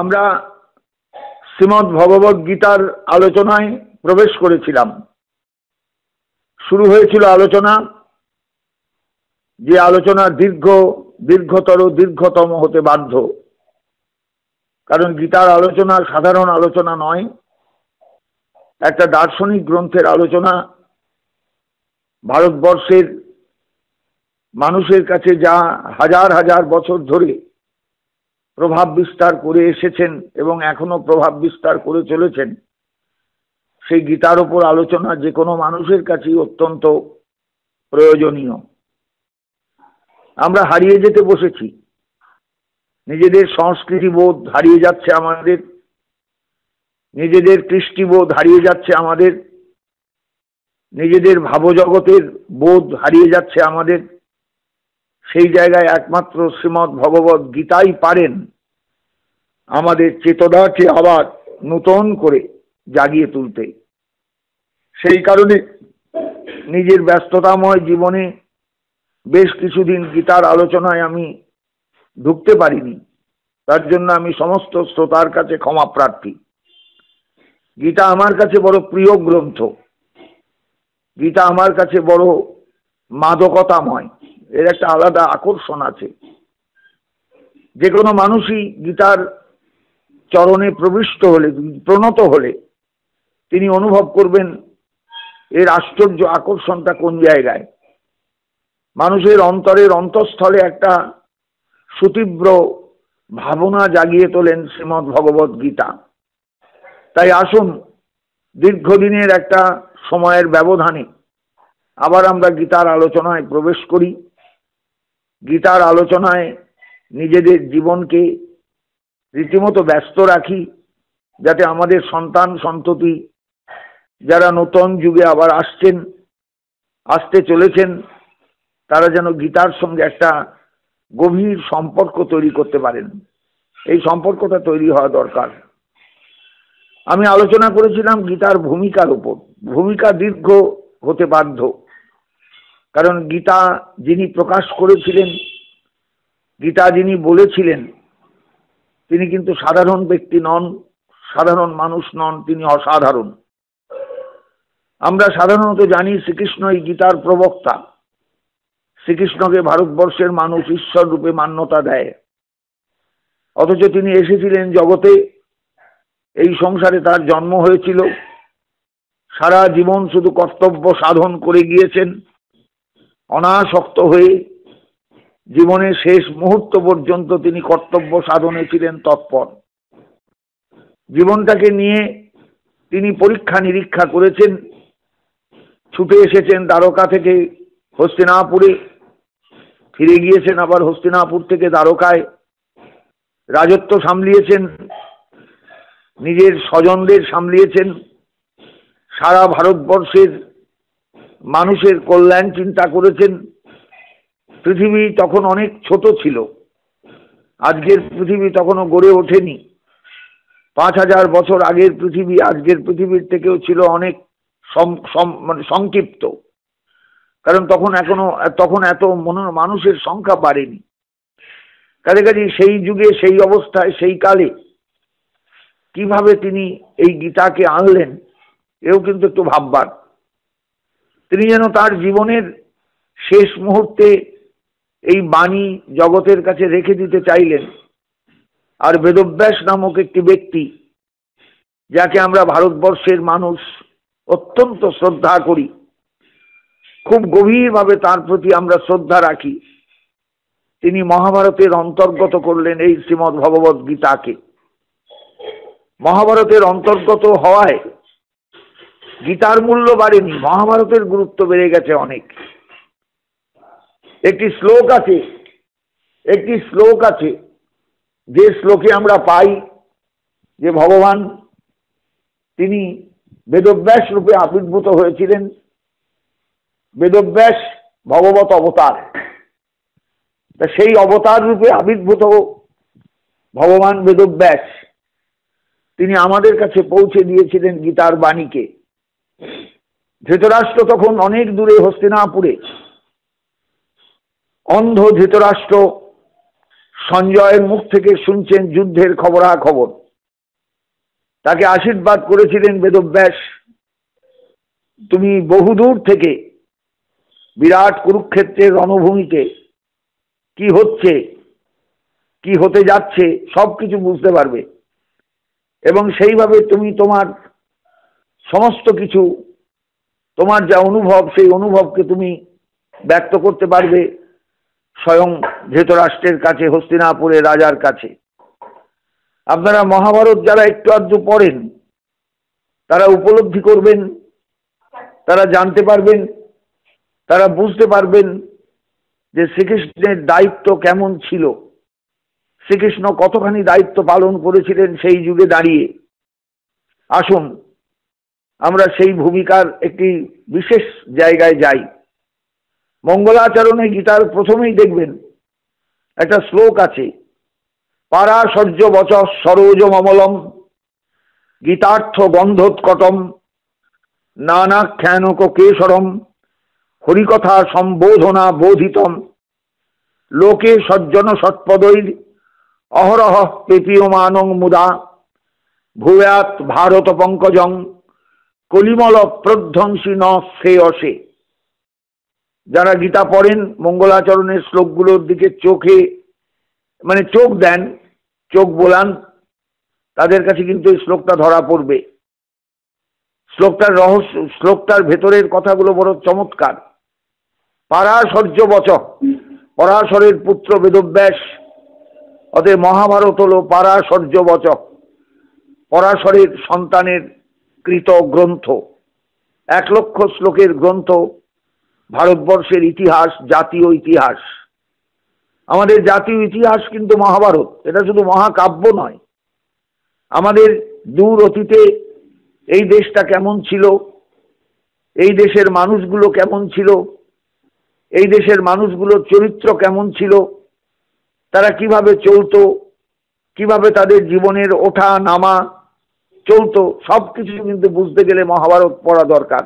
আমরা শ্রীমদ ভগবত গীতার আলোচনায় প্রবেশ করেছিলাম শুরু হয়েছিল আলোচনা যে আলোচনা দীর্ঘ দীর্ঘতর দীর্ঘতম হতে বাধ্য কারণ গীতার আলোচনা সাধারণ আলোচনা নয় একটা দার্শনিক গ্রন্থের আলোচনা ভারতবর্ষের মানুষের কাছে যা হাজার হাজার বছর ধরে প্রভাব বিস্তার করে এসেছেন এবং এখনো প্রভাব বিস্তার করে চলেছেন সেই গীতার ওপর আলোচনা যে কোনো মানুষের কাছেই অত্যন্ত প্রয়োজনীয় আমরা হারিয়ে যেতে বসেছি নিজেদের সংস্কৃতি বোধ হারিয়ে যাচ্ছে আমাদের নিজেদের কৃষ্টিবোধ হারিয়ে যাচ্ছে আমাদের নিজেদের ভাবজগতের বোধ হারিয়ে যাচ্ছে আমাদের সেই জায়গায় একমাত্র শ্রীমৎ ভগবত গীতাই পারেন আমাদের চেতনাকে আবার নূতন করে জাগিয়ে তুলতে সেই কারণে নিজের ব্যস্ততাময় জীবনে বেশ কিছুদিন গীতার আলোচনায় আমি ঢুকতে পারিনি তার জন্য আমি সমস্ত শ্রোতার কাছে ক্ষমা প্রার্থী গীতা আমার কাছে বড় প্রিয় গ্রন্থ গীতা আমার কাছে বড় মাদকতাময় এর একটা আলাদা আকর্ষণ আছে যে কোনো মানুষই গীতার চরণে প্রবিষ্ট হলে প্রণত হলে তিনি অনুভব করবেন এর আশ্চর্য আকর্ষণটা কোন জায়গায় মানুষের অন্তরের অন্তঃস্থলে একটা সুতীব্র ভাবনা জাগিয়ে তোলেন শ্রীমৎ ভগবত গীতা তাই আসুন দীর্ঘদিনের একটা সময়ের ব্যবধানে আবার আমরা গীতার আলোচনায় প্রবেশ করি গীতার আলোচনায় নিজেদের জীবনকে রীতিমতো ব্যস্ত রাখি যাতে আমাদের সন্তান সন্ততি যারা নতুন যুগে আবার আসছেন আসতে চলেছেন তারা যেন গীতার সঙ্গে একটা গভীর সম্পর্ক তৈরি করতে পারেন এই সম্পর্কটা তৈরি হওয়া দরকার আমি আলোচনা করেছিলাম গীতার ভূমিকার উপর ভূমিকা দীর্ঘ হতে বাধ্য কারণ গীতা যিনি প্রকাশ করেছিলেন গীতা যিনি বলেছিলেন তিনি কিন্তু সাধারণ ব্যক্তি নন সাধারণ মানুষ নন তিনি অসাধারণ আমরা সাধারণত জানি শ্রীকৃষ্ণ এই গীতার প্রবক্তা শ্রীকৃষ্ণকে ভারতবর্ষের মানুষ ঈশ্বর রূপে মান্যতা দেয় অথচ তিনি এসেছিলেন জগতে এই সংসারে তার জন্ম হয়েছিল সারা জীবন শুধু কর্তব্য সাধন করে গিয়েছেন অনাসক্ত হয়ে জীবনের শেষ মুহূর্ত পর্যন্ত তিনি কর্তব্য সাধনে ছিলেন তৎপর জীবনটাকে নিয়ে তিনি পরীক্ষা নিরীক্ষা করেছেন ছুটে এসেছেন দ্বারকা থেকে হস্তিনাপুরে ফিরে গিয়েছেন আবার হস্তিনাপুর থেকে দ্বারকায় রাজত্ব সামলিয়েছেন নিজের স্বজনদের সামলিয়েছেন সারা ভারতবর্ষের মানুষের কল্যাণ চিন্তা করেছেন পৃথিবী তখন অনেক ছোট ছিল আজকের পৃথিবী তখনও গড়ে ওঠেনি পাঁচ হাজার বছর আগের পৃথিবী আজকের পৃথিবীর থেকেও ছিল অনেক মানে সংক্ষিপ্ত কারণ তখন এখনো তখন এত মানুষের সংখ্যা বাড়েনি কাজে কাজে সেই যুগে সেই অবস্থায় সেই কালে কিভাবে তিনি এই গীতাকে আনলেন এও কিন্তু একটু ভাববার তিনি যেন তার জীবনের শেষ মুহূর্তে এই বাণী জগতের কাছে রেখে দিতে চাইলেন আর বেদব্যাস নামক একটি ব্যক্তি যাকে আমরা ভারতবর্ষের মানুষ অত্যন্ত শ্রদ্ধা করি খুব গভীরভাবে তার প্রতি আমরা শ্রদ্ধা রাখি তিনি মহাভারতের অন্তর্গত করলেন এই শ্রীমৎ ভগবত গীতাকে মহাভারতের অন্তর্গত হওয়ায় গীতার মূল্য বাড়েনি মহাভারতের গুরুত্ব বেড়ে গেছে অনেক একটি শ্লোক আছে একটি শ্লোক আছে যে শ্লোকে আমরা পাই যে ভগবান তিনি বেদব্যাস রূপে আবির্ভূত হয়েছিলেন বেদব্যাস ভগবত অবতার তা সেই অবতার রূপে আবির্ভূত ভগবান বেদব্যাস তিনি আমাদের কাছে পৌঁছে দিয়েছিলেন গীতার বাণীকে ধৃতরাষ্ট্র তখন অনেক দূরে হস্তিনাপুরে অন্ধ ধৃতরাষ্ট্র সঞ্জয়ের মুখ থেকে শুনছেন যুদ্ধের খবরা খবর তাকে আশীর্বাদ করেছিলেন বেদব্যাস তুমি বহুদূর থেকে বিরাট কুরুক্ষেত্রের রণভূমিতে কি হচ্ছে কি হতে যাচ্ছে সব কিছু বুঝতে পারবে এবং সেইভাবে তুমি তোমার সমস্ত কিছু তোমার যা অনুভব সেই অনুভবকে তুমি ব্যক্ত করতে পারবে স্বয়ং ধৃতরাষ্ট্রের কাছে হস্তিনাপুরে রাজার কাছে আপনারা মহাভারত যারা একটু আধটু পড়েন তারা উপলব্ধি করবেন তারা জানতে পারবেন তারা বুঝতে পারবেন যে শ্রীকৃষ্ণের দায়িত্ব কেমন ছিল শ্রীকৃষ্ণ কতখানি দায়িত্ব পালন করেছিলেন সেই যুগে দাঁড়িয়ে আসুন আমরা সেই ভূমিকার একটি বিশেষ জায়গায় যাই মঙ্গলাচরণে গীতার প্রথমেই দেখবেন একটা শ্লোক আছে পারাসর্য বচ সরোজ মমলম গীতার্থ গন্ধোৎকটম নানাখ্যানক কেশরম হরিকথা সম্বোধনা বোধিতম লোকে সজ্জন সৎপদৈর অহরহ পেপীয়মানং মুদা ভুয়াত ভারত পঙ্কজং কলিমল প্রধ্বংসী নে অসে যারা গীতা পড়েন মঙ্গলাচরণের শ্লোকগুলোর দিকে চোখে মানে চোখ দেন চোখ বোলান তাদের কাছে কিন্তু এই শ্লোকটা ধরা পড়বে শ্লোকটার রহস্য শ্লোকটার ভেতরের কথাগুলো বড় চমৎকার পারাশর্য বচক পরাশরের পুত্র বেদব্যাস অতএব মহাভারত হল পারাশর্য বচক পরাশরের সন্তানের কৃত গ্রন্থ এক লক্ষ শ্লোকের গ্রন্থ ভারতবর্ষের ইতিহাস জাতীয় ইতিহাস আমাদের জাতীয় ইতিহাস কিন্তু মহাভারত এটা শুধু মহাকাব্য নয় আমাদের দূর অতীতে এই দেশটা কেমন ছিল এই দেশের মানুষগুলো কেমন ছিল এই দেশের মানুষগুলোর চরিত্র কেমন ছিল তারা কিভাবে চলত কিভাবে তাদের জীবনের ওঠা নামা চলত সব কিছু কিন্তু বুঝতে গেলে মহাভারত পড়া দরকার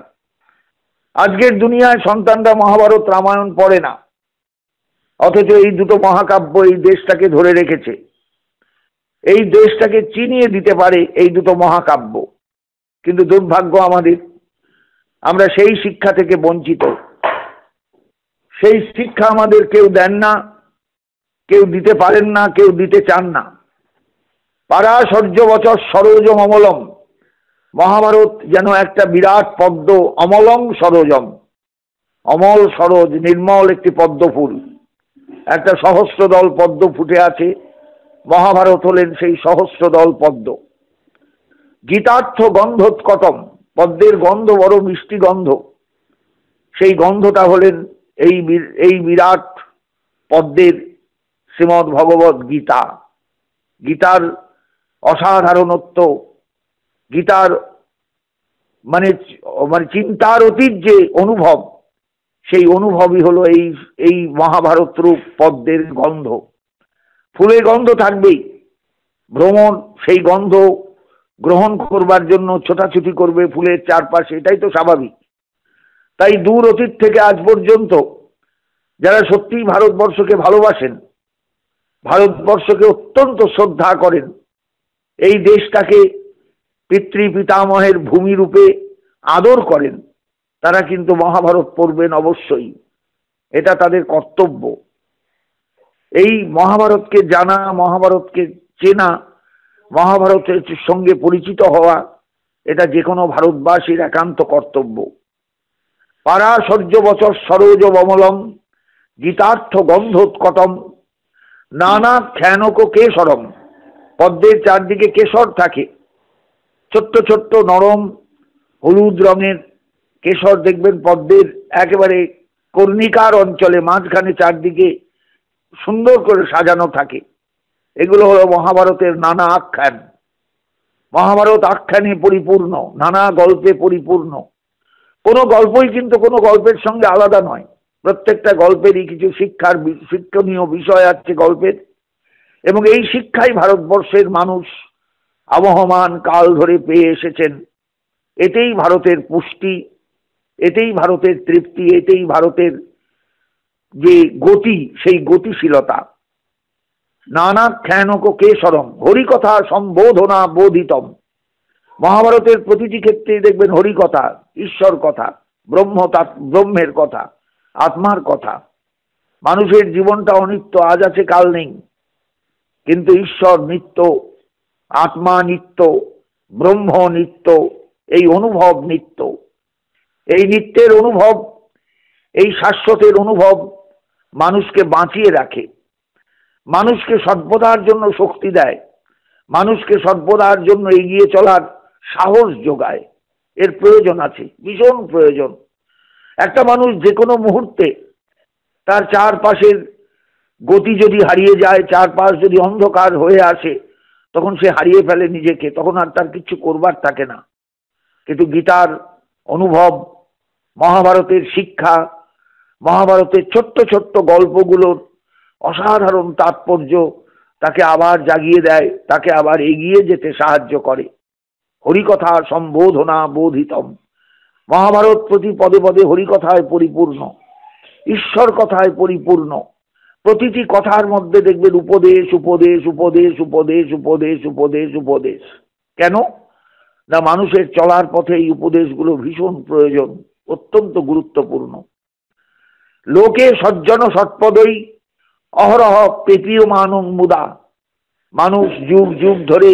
আজকের দুনিয়ায় সন্তানরা মহাভারত রামায়ণ পড়ে না অথচ এই দুটো মহাকাব্য এই দেশটাকে ধরে রেখেছে এই দেশটাকে চিনিয়ে দিতে পারে এই দুটো মহাকাব্য কিন্তু দুর্ভাগ্য আমাদের আমরা সেই শিক্ষা থেকে বঞ্চিত সেই শিক্ষা আমাদের কেউ দেন না কেউ দিতে পারেন না কেউ দিতে চান না পারা সহ্য বছর সরোজ অমলম মহাভারত যেন একটা বিরাট পদ্ম অমলং সরজম অমল সরজ নির্মল একটি পদ্ম ফুল একটা সহস্র দল পদ্ম ফুটে আছে মহাভারত হলেন সেই সহস্র দল পদ্ম গীতার্থ গন্ধোৎকটম পদ্মের গন্ধ বড় মিষ্টি গন্ধ সেই গন্ধটা হলেন এই এই বিরাট পদ্মের শ্রীমদ্ ভগবত গীতা গীতার অসাধারণত্ব গীতার মানে মানে চিন্তার অতীত যে অনুভব সেই অনুভবই হলো এই এই মহাভারত রূপ পদ্মের গন্ধ ফুলের গন্ধ থাকবেই ভ্রমণ সেই গন্ধ গ্রহণ করবার জন্য ছোটাছুটি করবে ফুলের চারপাশে এটাই তো স্বাভাবিক তাই দূর অতীত থেকে আজ পর্যন্ত যারা সত্যিই ভারতবর্ষকে ভালোবাসেন ভারতবর্ষকে অত্যন্ত শ্রদ্ধা করেন এই দেশটাকে পিতৃ পিতামহের ভূমিরূপে আদর করেন তারা কিন্তু মহাভারত পড়বেন অবশ্যই এটা তাদের কর্তব্য এই মহাভারতকে জানা মহাভারতকে চেনা মহাভারতের সঙ্গে পরিচিত হওয়া এটা যে কোনো ভারতবাসীর একান্ত কর্তব্য পারা সর্য বছর সরোজ বমলম গীতার্থ গন্ধোৎকটম নানা খ্যানক কেশরম পদ্মের চারদিকে কেশর থাকে ছোট্ট ছোট্ট নরম হলুদ রঙের কেশর দেখবেন পদ্মের একেবারে কর্ণিকার অঞ্চলে মাঝখানে চারদিকে সুন্দর করে সাজানো থাকে এগুলো হলো মহাভারতের নানা আখ্যান মহাভারত আখ্যানে পরিপূর্ণ নানা গল্পে পরিপূর্ণ কোনো গল্পই কিন্তু কোনো গল্পের সঙ্গে আলাদা নয় প্রত্যেকটা গল্পেরই কিছু শিক্ষার শিক্ষণীয় বিষয় আছে গল্পের এবং এই শিক্ষাই ভারতবর্ষের মানুষ আবহমান কাল ধরে পেয়ে এসেছেন এতেই ভারতের পুষ্টি এতেই ভারতের তৃপ্তি এতেই ভারতের যে গতি সেই গতিশীলতা নানা খ্যানক কেশরম হরিকথা সম্বোধনা বোধিতম মহাভারতের প্রতিটি ক্ষেত্রেই দেখবেন হরিকথা ঈশ্বর কথা ব্রহ্ম ব্রহ্মের কথা আত্মার কথা মানুষের জীবনটা অনিত্য আজ আছে কাল নেই কিন্তু ঈশ্বর নিত্য আত্মা নিত্য ব্রহ্ম নিত্য এই অনুভব নিত্য এই নিত্যের অনুভব এই শাশ্বতের অনুভব মানুষকে বাঁচিয়ে রাখে মানুষকে সর্বদার জন্য শক্তি দেয় মানুষকে সর্বদার জন্য এগিয়ে চলার সাহস যোগায় এর প্রয়োজন আছে ভীষণ প্রয়োজন একটা মানুষ যে কোনো মুহূর্তে তার চারপাশের গতি যদি হারিয়ে যায় চারপাশ যদি অন্ধকার হয়ে আসে তখন সে হারিয়ে ফেলে নিজেকে তখন আর তার কিছু করবার থাকে না কিন্তু গীতার অনুভব মহাভারতের শিক্ষা মহাভারতের ছোট্ট ছোট্ট গল্পগুলোর অসাধারণ তাৎপর্য তাকে আবার জাগিয়ে দেয় তাকে আবার এগিয়ে যেতে সাহায্য করে হরিকথা সম্বোধনা বোধিতম মহাভারত প্রতি পদে পদে হরিকথায় পরিপূর্ণ ঈশ্বর কথায় পরিপূর্ণ প্রতিটি কথার মধ্যে দেখবেন উপদেশ উপদেশ উপদেশ উপদেশ উপদেশ উপদেশ উপদেশ কেন না মানুষের চলার পথে এই উপদেশগুলো ভীষণ প্রয়োজন অত্যন্ত গুরুত্বপূর্ণ লোকে সজ্জন সৎপদই অহরহ পেপীয় মানন মুদা মানুষ যুগ যুগ ধরে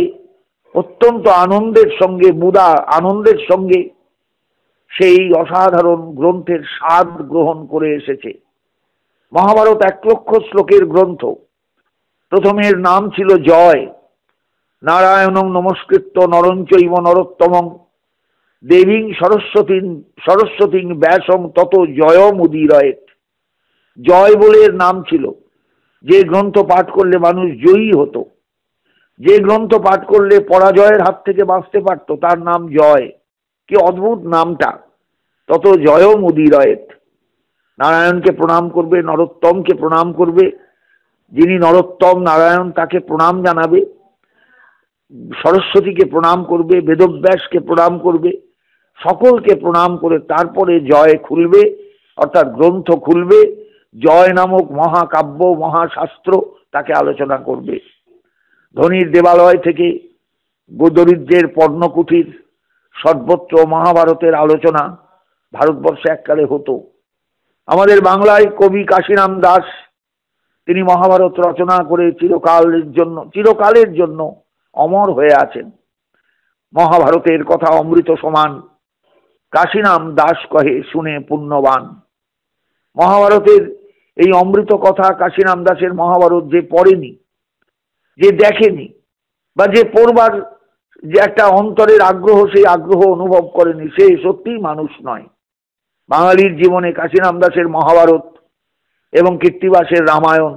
অত্যন্ত আনন্দের সঙ্গে মুদা আনন্দের সঙ্গে সেই অসাধারণ গ্রন্থের স্বাদ গ্রহণ করে এসেছে মহাভারত এক লক্ষ শ্লোকের গ্রন্থ প্রথমের নাম ছিল জয় নারায়ণং নমস্কৃত নরঞ্চৈব নরোত্তমং দেবীং সরস্বতী সরস্বতীং ব্যাসং তত জয় উদিরয়েত জয় বলে এর নাম ছিল যে গ্রন্থ পাঠ করলে মানুষ জয়ী হতো যে গ্রন্থ পাঠ করলে পরাজয়ের হাত থেকে বাঁচতে পারত তার নাম জয় কি অদ্ভুত নামটা তত জয় উদিরয়েত নারায়ণকে প্রণাম করবে নরোত্তমকে প্রণাম করবে যিনি নরোত্তম নারায়ণ তাকে প্রণাম জানাবে সরস্বতীকে প্রণাম করবে বেদব্যাসকে প্রণাম করবে সকলকে প্রণাম করে তারপরে জয় খুলবে অর্থাৎ গ্রন্থ খুলবে জয় নামক মহাকাব্য মহাশাস্ত্র তাকে আলোচনা করবে ধনির দেবালয় থেকে দরিদ্রের পর্ণকুঠির সর্বত্র মহাভারতের আলোচনা ভারতবর্ষে এককালে হতো আমাদের বাংলায় কবি কাশীরাম দাস তিনি মহাভারত রচনা করে চিরকালের জন্য চিরকালের জন্য অমর হয়ে আছেন মহাভারতের কথা অমৃত সমান কাশীরাম দাস কহে শুনে পুণ্যবান মহাভারতের এই অমৃত কথা কাশীরাম দাসের মহাভারত যে পড়েনি যে দেখেনি বা যে পড়বার যে একটা অন্তরের আগ্রহ সেই আগ্রহ অনুভব করেনি সে সত্যিই মানুষ নয় বাঙালির জীবনে কাশীরাম দাসের মহাভারত এবং কীর্তিবাসের রামায়ণ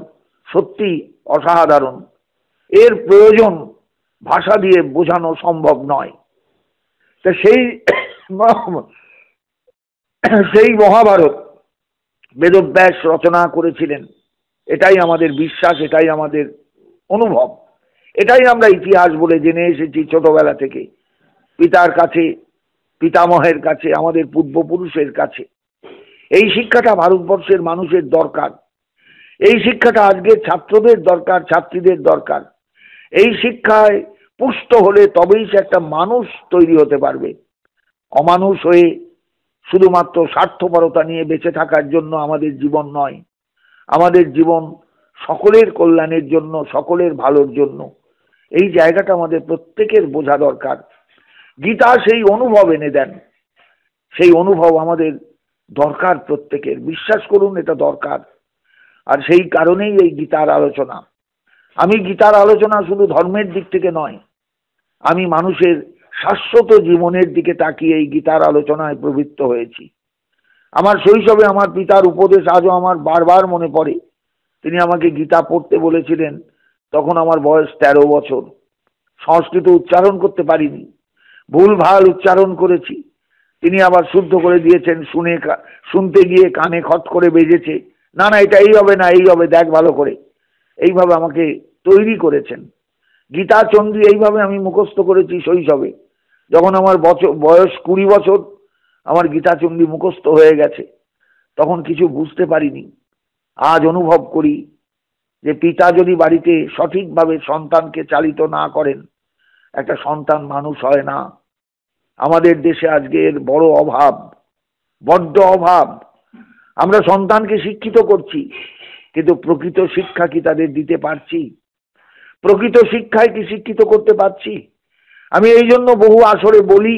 সত্যি অসাধারণ এর প্রয়োজন ভাষা দিয়ে বোঝানো সম্ভব নয় তা সেই সেই মহাভারত বেদব্যাস রচনা করেছিলেন এটাই আমাদের বিশ্বাস এটাই আমাদের অনুভব এটাই আমরা ইতিহাস বলে জেনে এসেছি ছোটবেলা থেকে পিতার কাছে পিতামহের কাছে আমাদের পূর্বপুরুষের কাছে এই শিক্ষাটা ভারতবর্ষের মানুষের দরকার এই শিক্ষাটা আজকের ছাত্রদের দরকার ছাত্রীদের দরকার এই শিক্ষায় পুষ্ট হলে তবেই সে একটা মানুষ তৈরি হতে পারবে অমানুষ হয়ে শুধুমাত্র স্বার্থপরতা নিয়ে বেঁচে থাকার জন্য আমাদের জীবন নয় আমাদের জীবন সকলের কল্যাণের জন্য সকলের ভালোর জন্য এই জায়গাটা আমাদের প্রত্যেকের বোঝা দরকার গীতা সেই অনুভব এনে দেন সেই অনুভব আমাদের দরকার প্রত্যেকের বিশ্বাস করুন এটা দরকার আর সেই কারণেই এই গীতার আলোচনা আমি গীতার আলোচনা শুধু ধর্মের দিক থেকে নয় আমি মানুষের শাশ্বত জীবনের দিকে তাকিয়ে এই গীতার আলোচনায় প্রবৃত্ত হয়েছি আমার শৈশবে আমার পিতার উপদেশ আজও আমার বারবার মনে পড়ে তিনি আমাকে গীতা পড়তে বলেছিলেন তখন আমার বয়স তেরো বছর সংস্কৃত উচ্চারণ করতে পারিনি ভুল ভাল উচ্চারণ করেছি তিনি আবার শুদ্ধ করে দিয়েছেন শুনে শুনতে গিয়ে কানে খত করে বেজেছে না না এটা এই হবে না এই হবে দেখ ভালো করে এইভাবে আমাকে তৈরি করেছেন গীতা চন্দ্রী এইভাবে আমি মুখস্থ করেছি শৈশবে যখন আমার বয়স কুড়ি বছর আমার গীতা চন্দ্রী মুখস্থ হয়ে গেছে তখন কিছু বুঝতে পারিনি আজ অনুভব করি যে পিতা যদি বাড়িতে সঠিকভাবে সন্তানকে চালিত না করেন একটা সন্তান মানুষ হয় না আমাদের দেশে আজকের বড় অভাব বড্ড অভাব আমরা সন্তানকে শিক্ষিত করছি কিন্তু প্রকৃত শিক্ষা কি তাদের দিতে পারছি প্রকৃত শিক্ষায় কি শিক্ষিত করতে পারছি আমি এই জন্য বহু আসরে বলি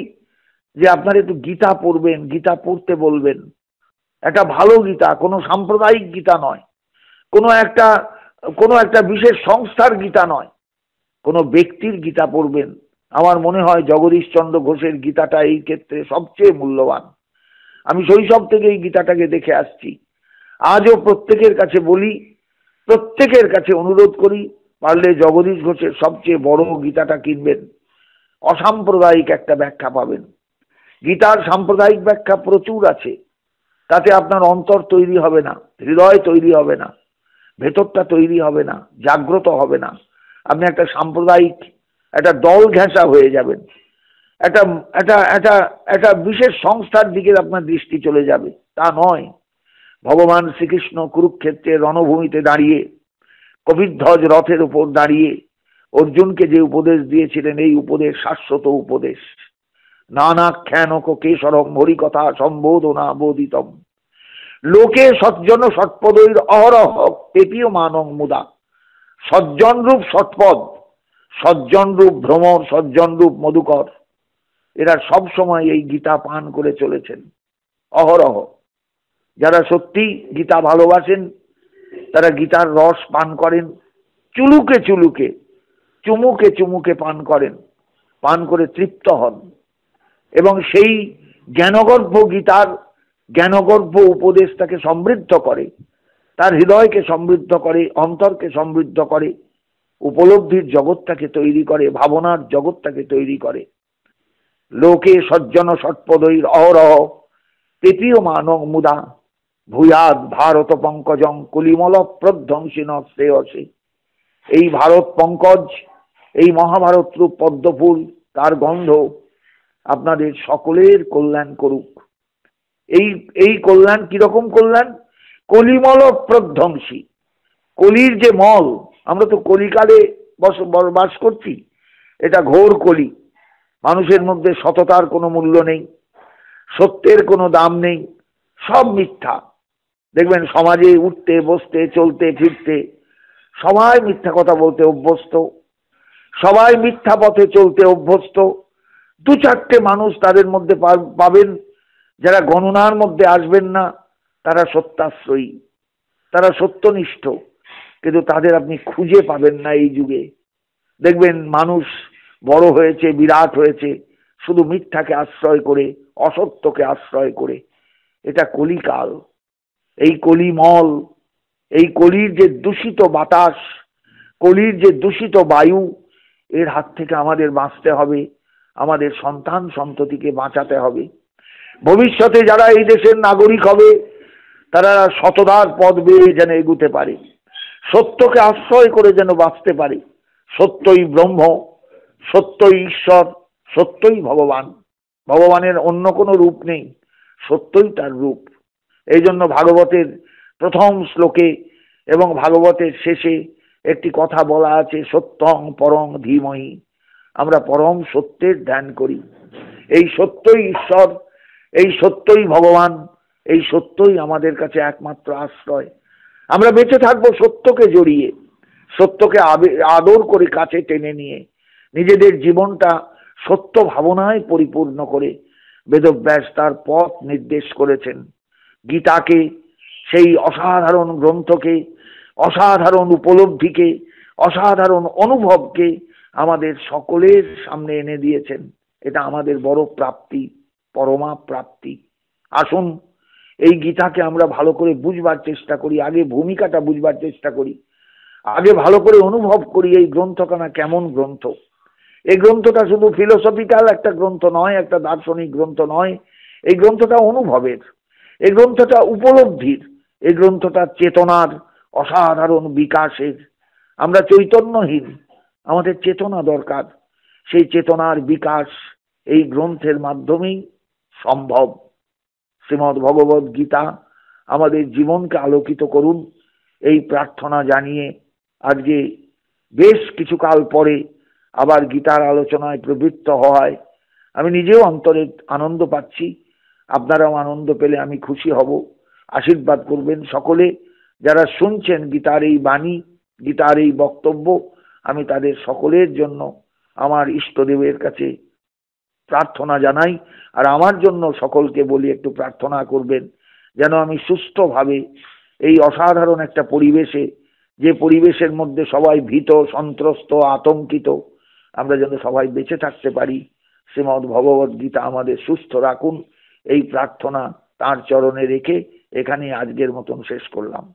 যে আপনারা একটু গীতা পড়বেন গীতা পড়তে বলবেন একটা ভালো গীতা কোনো সাম্প্রদায়িক গীতা নয় কোনো একটা কোনো একটা বিশেষ সংস্থার গীতা নয় কোনো ব্যক্তির গীতা পড়বেন আমার মনে হয় জগদীশচন্দ্র ঘোষের গীতাটা এই ক্ষেত্রে সবচেয়ে মূল্যবান আমি শৈশব থেকে এই গীতাটাকে দেখে আসছি আজও প্রত্যেকের কাছে বলি প্রত্যেকের কাছে অনুরোধ করি পারলে জগদীশ ঘোষের সবচেয়ে বড় গীতাটা কিনবেন অসাম্প্রদায়িক একটা ব্যাখ্যা পাবেন গীতার সাম্প্রদায়িক ব্যাখ্যা প্রচুর আছে তাতে আপনার অন্তর তৈরি হবে না হৃদয় তৈরি হবে না ভেতরটা তৈরি হবে না জাগ্রত হবে না আপনি একটা সাম্প্রদায়িক একটা দল ঘেঁষা হয়ে যাবেন একটা একটা একটা একটা বিশেষ সংস্থার দিকে আপনার দৃষ্টি চলে যাবে তা নয় ভগবান শ্রীকৃষ্ণ কুরুক্ষেত্রে রণভূমিতে দাঁড়িয়ে কবিধ্বজ রথের উপর দাঁড়িয়ে অর্জুনকে যে উপদেশ দিয়েছিলেন এই উপদেশ শাশ্বত উপদেশ নানা নানাখ্যানক কেশরম হরিকথা সম্বোধনা বোধিতম লোকে সজ্জন সৎপদৈর অহরহ পেপীয় মানং মুদা সজ্জনরূপ সৎপদ সজ্জনরূপ ভ্রমর সজ্জনরূপ মধুকর এরা সব সময় এই গীতা পান করে চলেছেন অহরহ যারা সত্যি গীতা ভালোবাসেন তারা গীতার রস পান করেন চুলুকে চুলুকে চুমুকে চুমুকে পান করেন পান করে তৃপ্ত হন এবং সেই জ্ঞানগর্ভ গীতার জ্ঞানগর্ভ উপদেশ তাকে সমৃদ্ধ করে তার হৃদয়কে সমৃদ্ধ করে অন্তরকে সমৃদ্ধ করে উপলব্ধির জগৎটাকে তৈরি করে ভাবনার জগৎটাকে তৈরি করে লোকে সজ্জন সৎপদৈর অহরহ তৃতীয় মানং মুদা ভূয়াদ ভারত পঙ্কজং কুলিমল প্রধ্বংসীন অসে এই ভারত পঙ্কজ এই মহাভারত রূপ পদ্মফুল তার গন্ধ আপনাদের সকলের কল্যাণ করুক এই এই কল্যাণ কিরকম কল্যাণ কলিমল প্রধ্বংসী কলির যে মল আমরা তো কলিকালে বস বাস করছি এটা ঘোর কলি মানুষের মধ্যে সততার কোনো মূল্য নেই সত্যের কোনো দাম নেই সব মিথ্যা দেখবেন সমাজে উঠতে বসতে চলতে ফিরতে সবাই মিথ্যা কথা বলতে অভ্যস্ত সবাই মিথ্যা পথে চলতে অভ্যস্ত দু চারটে মানুষ তাদের মধ্যে পাবেন যারা গণনার মধ্যে আসবেন না তারা সত্যাশ্রয়ী তারা সত্যনিষ্ঠ কিন্তু তাদের আপনি খুঁজে পাবেন না এই যুগে দেখবেন মানুষ বড় হয়েছে বিরাট হয়েছে শুধু মিথ্যাকে আশ্রয় করে অসত্যকে আশ্রয় করে এটা কলিকাল এই কলিমল এই কলির যে দূষিত বাতাস কলির যে দূষিত বায়ু এর হাত থেকে আমাদের বাঁচতে হবে আমাদের সন্তান সন্ততিকে বাঁচাতে হবে ভবিষ্যতে যারা এই দেশের নাগরিক হবে তারা সততার পদ বেয়ে যেন এগুতে পারে সত্যকে আশ্রয় করে যেন বাঁচতে পারি সত্যই ব্রহ্ম সত্যই ঈশ্বর সত্যই ভগবান ভগবানের অন্য কোনো রূপ নেই সত্যই তার রূপ এই জন্য ভাগবতের প্রথম শ্লোকে এবং ভাগবতের শেষে একটি কথা বলা আছে সত্যং পরং ধীময়ী আমরা পরম সত্যের ধ্যান করি এই সত্যই ঈশ্বর এই সত্যই ভগবান এই সত্যই আমাদের কাছে একমাত্র আশ্রয় আমরা বেঁচে থাকবো সত্যকে জড়িয়ে সত্যকে আদর করে কাছে টেনে নিয়ে নিজেদের জীবনটা সত্য ভাবনায় পরিপূর্ণ করে বেদব্যাস তার পথ নির্দেশ করেছেন গীতাকে সেই অসাধারণ গ্রন্থকে অসাধারণ উপলব্ধিকে অসাধারণ অনুভবকে আমাদের সকলের সামনে এনে দিয়েছেন এটা আমাদের বড় প্রাপ্তি পরমা প্রাপ্তি আসুন এই গীতাকে আমরা ভালো করে বুঝবার চেষ্টা করি আগে ভূমিকাটা বুঝবার চেষ্টা করি আগে ভালো করে অনুভব করি এই গ্রন্থখানা কেমন গ্রন্থ এই গ্রন্থটা শুধু ফিলোসফিক্যাল একটা গ্রন্থ নয় একটা দার্শনিক গ্রন্থ নয় এই গ্রন্থটা অনুভবের এই গ্রন্থটা উপলব্ধির এই গ্রন্থটা চেতনার অসাধারণ বিকাশের আমরা চৈতন্যহীন আমাদের চেতনা দরকার সেই চেতনার বিকাশ এই গ্রন্থের মাধ্যমেই সম্ভব শ্রীমদ্ ভগবত গীতা আমাদের জীবনকে আলোকিত করুন এই প্রার্থনা জানিয়ে আজকে বেশ কিছু কাল পরে আবার গীতার আলোচনায় প্রবৃত্ত হওয়ায় আমি নিজেও অন্তরে আনন্দ পাচ্ছি আপনারাও আনন্দ পেলে আমি খুশি হব আশীর্বাদ করবেন সকলে যারা শুনছেন গীতার এই বাণী গীতার এই বক্তব্য আমি তাদের সকলের জন্য আমার ইষ্টদেবের কাছে প্রার্থনা জানাই আর আমার জন্য সকলকে বলি একটু প্রার্থনা করবেন যেন আমি সুস্থভাবে এই অসাধারণ একটা পরিবেশে যে পরিবেশের মধ্যে সবাই ভীত সন্ত্রস্ত আতঙ্কিত আমরা যেন সবাই বেঁচে থাকতে পারি শ্রীমদ ভগবদ গীতা আমাদের সুস্থ রাখুন এই প্রার্থনা তাঁর চরণে রেখে এখানেই আজকের মতন শেষ করলাম